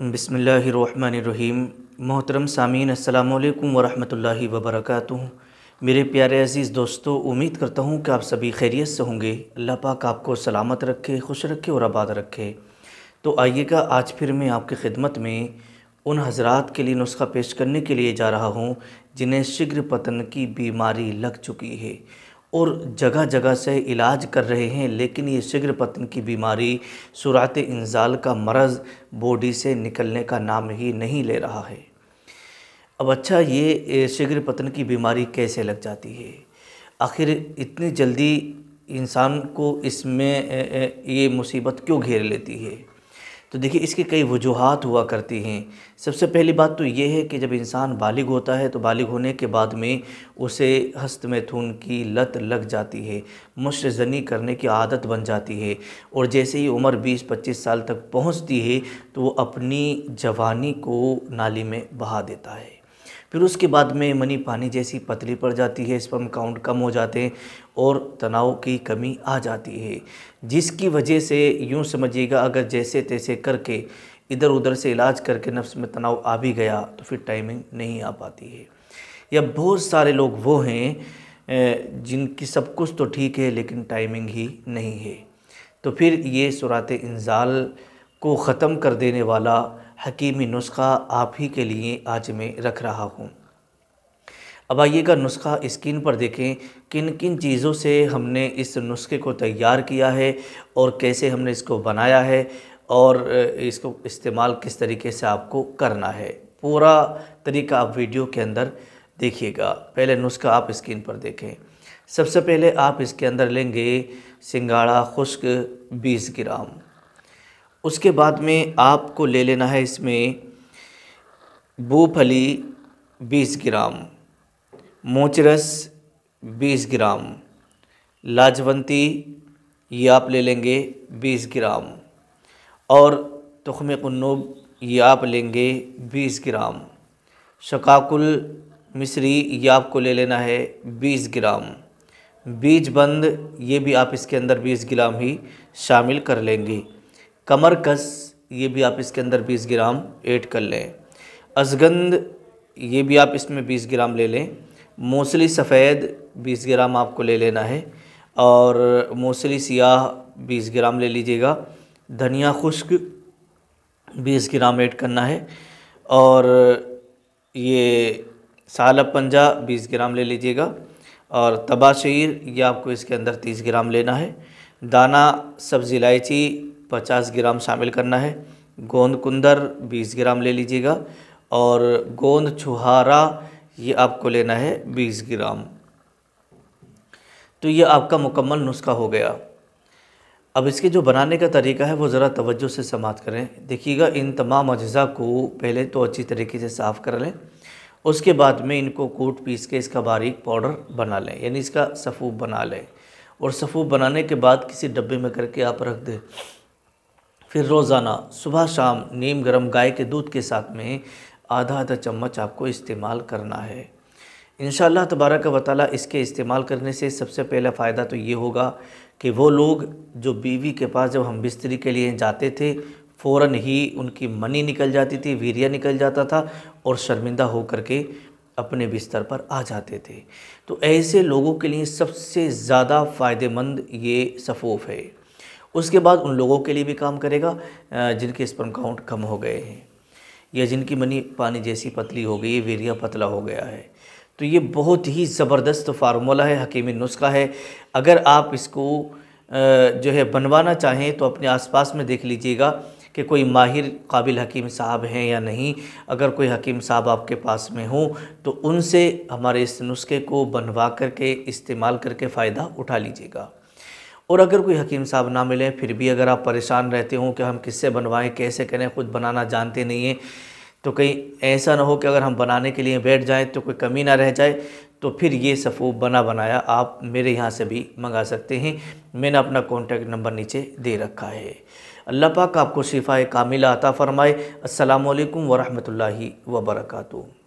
बसमीम मोहतरम सामीन अल्लाम वरहमल वबरक मेरे प्यारे अज़ीज़ दोस्तों उम्मीद करता हूँ कि आप सभी खैरियत से होंगे अल्लाह पाक आपको सलामत रखे खुश रखे और आबाद रखे तो आइएगा आज फिर मैं आपकी खिदमत में उन हजरात के लिए नुस्खा पेश करने के लिए जा रहा हूँ जिन्हें शीघ्र पतन की बीमारी लग चुकी है और जगह जगह से इलाज कर रहे हैं लेकिन ये शीघ्र पतन की बीमारी सुरात इंजाल का मरज़ बॉडी से निकलने का नाम ही नहीं ले रहा है अब अच्छा ये शीघ्र पतन की बीमारी कैसे लग जाती है आखिर इतनी जल्दी इंसान को इसमें ये मुसीबत क्यों घेर लेती है तो देखिए इसकी कई वजूहत हुआ करती हैं सबसे पहली बात तो ये है कि जब इंसान बालिग होता है तो बालिग होने के बाद में उसे हस्त में थून की लत लग जाती है मुश्तनी करने की आदत बन जाती है और जैसे ही उम्र 20-25 साल तक पहुंचती है तो वो अपनी जवानी को नाली में बहा देता है फिर उसके बाद में मनी पानी जैसी पतली पड़ जाती है स्पर्म काउंट कम हो जाते हैं और तनाव की कमी आ जाती है जिसकी वजह से यूँ समझिएगा अगर जैसे तैसे करके इधर उधर से इलाज करके नफ्स में तनाव आ भी गया तो फिर टाइमिंग नहीं आ पाती है या बहुत सारे लोग वो हैं जिनकी सब कुछ तो ठीक है लेकिन टाइमिंग ही नहीं है तो फिर ये सुरात इंजाल को ख़त्म कर देने वाला हकीमी नुस्खा आप ही के लिए आज मैं रख रहा हूँ अब आइएगा नुस्खा स्क्रीन पर देखें किन किन चीज़ों से हमने इस नुस्खे को तैयार किया है और कैसे हमने इसको बनाया है और इसको इस्तेमाल किस तरीके से आपको करना है पूरा तरीका आप वीडियो के अंदर देखिएगा पहले नुस्खा आप स्क्रीन पर देखें सबसे पहले आप इसके अंदर लेंगे सिंगाड़ा खुश्क 20 ग्राम उसके बाद में आपको ले लेना है इसमें बूफली बीस ग्राम मोचरस बीस ग्राम लाजवंती ये आप ले लेंगे बीस ग्राम और तुखम कन्नूब ये आप लेंगे बीस ग्राम शकाकुल मिश्री ये आपको ले लेना है बीस ग्राम बीज बंद ये भी आप इसके अंदर बीस ग्राम ही शामिल कर लेंगे कमरकस ये भी आप इसके अंदर 20 ग्राम ऐड कर लें असगंध ये भी आप इसमें 20 ग्राम ले लें मौसली सफ़ेद 20 ग्राम आपको ले लेना है और मौसली सियाह 20 ग्राम ले लीजिएगा धनिया खुश्क 20 ग्राम ऐड करना है और ये सालब पंजा 20 ग्राम ले लीजिएगा और तबाशीर ये आपको इसके अंदर 30 ग्राम लेना है दाना सब्ज़ी इलायची 50 ग्राम शामिल करना है गोंद कुंदर 20 ग्राम ले लीजिएगा और गोंद छुहारा ये आपको लेना है 20 ग्राम तो ये आपका मुकम्मल नुस्खा हो गया अब इसके जो बनाने का तरीका है वो ज़रा तवज्जो से समाप्त करें देखिएगा इन तमाम अज्जा को पहले तो अच्छी तरीके से साफ़ कर लें उसके बाद में इनको कूट पीस के इसका बारीक पाउडर बना लें यानी इसका सफ़ूब बना लें और सफ़ूब बनाने के बाद किसी डब्बे में करके आप रख दें फिर रोज़ाना सुबह शाम नीम गर्म गाय के दूध के साथ में आधा आधा चम्मच आपको इस्तेमाल करना है इन तबारक वाली इसके इस्तेमाल करने से सबसे पहला फ़ायदा तो ये होगा कि वो लोग जो बीवी के पास जब हम बिस्तरी के लिए जाते थे फ़ौर ही उनकी मनी निकल जाती थी वीरिया निकल जाता था और शर्मिंदा होकर के अपने बिस्तर पर आ जाते थे तो ऐसे लोगों के लिए सबसे ज़्यादा फ़ायदेमंद ये सफ़ूफ़ है उसके बाद उन लोगों के लिए भी काम करेगा जिनके स्पर्म काउंट कम हो गए हैं या जिनकी मनी पानी जैसी पतली हो गई है वीरिया पतला हो गया है तो ये बहुत ही ज़बरदस्त फार्मूला है हकीमी नुस्खा है अगर आप इसको जो है बनवाना चाहें तो अपने आसपास में देख लीजिएगा कि कोई माहिर काबिल हकीम साहब हैं या नहीं अगर कोई हकीम साहब आपके पास में हो तो उनसे हमारे इस नुस्खे को बनवा करके इस्तेमाल करके फ़ायदा उठा लीजिएगा और अगर कोई हकीम साहब ना मिले फिर भी अगर आप परेशान रहते हो कि हम किससे बनवाएं कैसे करें खुद बनाना जानते नहीं हैं तो कहीं ऐसा ना हो कि अगर हम बनाने के लिए बैठ जाएं तो कोई कमी ना रह जाए तो फिर ये सफ़ू बना बनाया आप मेरे यहाँ से भी मंगा सकते हैं मैंने अपना कॉन्टैक्ट नंबर नीचे दे रखा है अल्लाह पाक आपको शिफा कामिल आता फ़रमाए असलकम वरहमल वबरकू